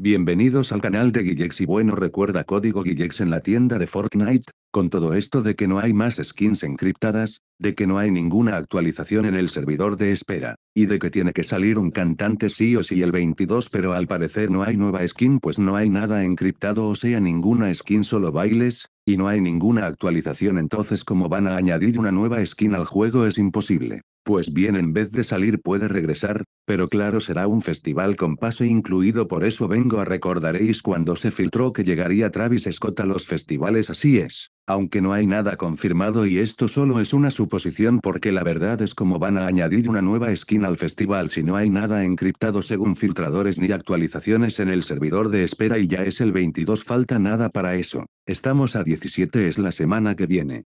Bienvenidos al canal de Guillex y bueno recuerda código Guillex en la tienda de Fortnite, con todo esto de que no hay más skins encriptadas, de que no hay ninguna actualización en el servidor de espera, y de que tiene que salir un cantante sí o sí el 22 pero al parecer no hay nueva skin pues no hay nada encriptado o sea ninguna skin solo bailes, y no hay ninguna actualización entonces como van a añadir una nueva skin al juego es imposible. Pues bien en vez de salir puede regresar, pero claro será un festival con paso incluido por eso vengo a recordaréis cuando se filtró que llegaría Travis Scott a los festivales así es, aunque no hay nada confirmado y esto solo es una suposición porque la verdad es como van a añadir una nueva skin al festival si no hay nada encriptado según filtradores ni actualizaciones en el servidor de espera y ya es el 22 falta nada para eso, estamos a 17 es la semana que viene.